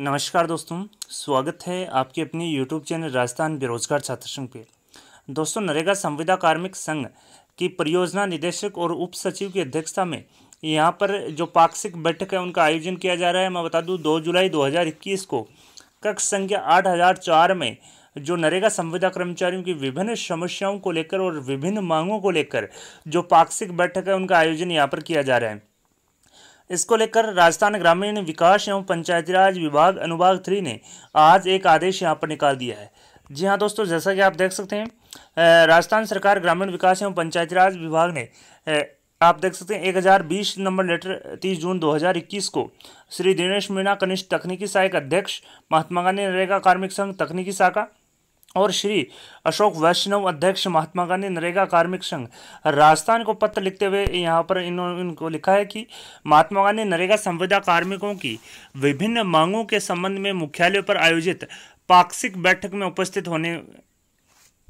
नमस्कार दोस्तों स्वागत है आपके अपने यूट्यूब चैनल राजस्थान बेरोजगार छात्र संघ पे दोस्तों नरेगा संविदा कार्मिक संघ की परियोजना निदेशक और उप सचिव की अध्यक्षता में यहाँ पर जो पाक्षिक बैठक है उनका आयोजन किया जा रहा है मैं बता दूँ दो जुलाई 2021 को कक्ष संख्या 8004 में जो नरेगा संविदा कर्मचारियों की विभिन्न समस्याओं को लेकर और विभिन्न मांगों को लेकर जो पाक्षिक बैठक है उनका आयोजन यहाँ पर किया जा रहा है इसको लेकर राजस्थान ग्रामीण विकास एवं पंचायतीराज विभाग अनुभाग थ्री ने आज एक आदेश यहाँ पर निकाल दिया है जी हाँ दोस्तों जैसा कि आप देख सकते हैं राजस्थान सरकार ग्रामीण विकास एवं पंचायतीराज विभाग ने आप देख सकते हैं एक हज़ार बीस नंबर लेटर तीस जून दो हज़ार इक्कीस को श्री दिनेश मीणा कनिष्ठ तकनीकी सहायक अध्यक्ष महात्मा गांधी नरेगा कार्मिक संघ तकनीकी शाखा और श्री अशोक वैष्णव अध्यक्ष महात्मा गांधी नरेगा कार्मिक संघ राजस्थान को पत्र लिखते हुए यहाँ पर इन्होंने इनको लिखा है कि महात्मा गांधी नरेगा संविदा कार्मिकों की विभिन्न मांगों के संबंध में मुख्यालय पर आयोजित पाक्षिक बैठक में उपस्थित होने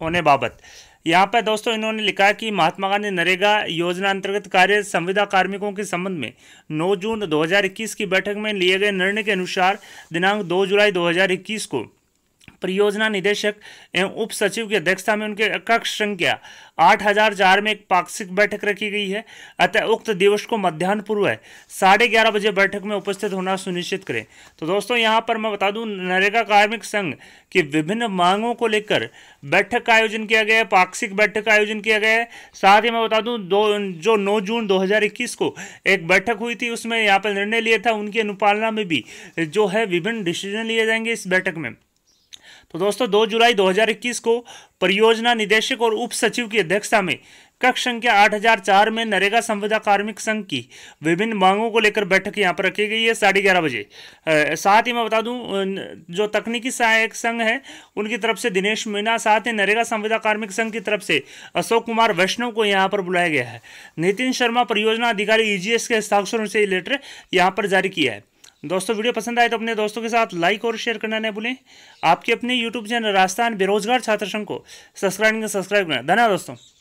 होने बाबत यहाँ पर दोस्तों इन्होंने लिखा है कि महात्मा गांधी नरेगा योजना अंतर्गत कार्य संविदा कार्मिकों के संबंध में 9 जून 2021 की बैठक में लिए गए निर्णय के अनुसार दिनांक 2 जुलाई 2021 को परियोजना निदेशक एवं उप सचिव की अध्यक्षता में उनके कक्ष संख्या आठ हजार चार में एक पाक्षिक बैठक रखी गई है अतः उक्त दिवस को मध्यान्ह पूर्व साढ़े ग्यारह बजे बैठक में उपस्थित होना सुनिश्चित करें तो दोस्तों यहाँ पर मैं बता दूं नरेगा कार्मिक संघ की विभिन्न मांगों को लेकर बैठक का आयोजन किया गया है पाक्षिक बैठक का आयोजन किया गया है साथ ही मैं बता दूं दो जो नौ जून दो को एक बैठक हुई थी उसमें यहाँ पर निर्णय लिया था उनकी अनुपालना में भी जो है विभिन्न डिसीजन लिए जाएंगे इस बैठक में तो दोस्तों 2 जुलाई 2021 को परियोजना निदेशक और उप सचिव की अध्यक्षता में कक्ष संख्या 8004 में नरेगा संविदा कार्मिक संघ की विभिन्न मांगों को लेकर बैठक यहाँ पर रखी गई है साढ़े ग्यारह बजे साथ ही मैं बता दूं जो तकनीकी सहायक संघ है उनकी तरफ से दिनेश मीना साथ ही नरेगा संविदा कार्मिक संघ की तरफ से अशोक कुमार वैष्णव को यहाँ पर बुलाया गया है नितिन शर्मा परियोजना अधिकारी ई e के हस्ताक्षरों से लेटर यहाँ पर जारी किया है दोस्तों वीडियो पसंद आए तो अपने दोस्तों के साथ लाइक और शेयर करना नहीं भूलें आपके अपने यूट्यूब चैनल राजस्थान बेरोजगार छात्र संघ को सब्सक्राइब सब्सक्राइब करना धन्यवाद दोस्तों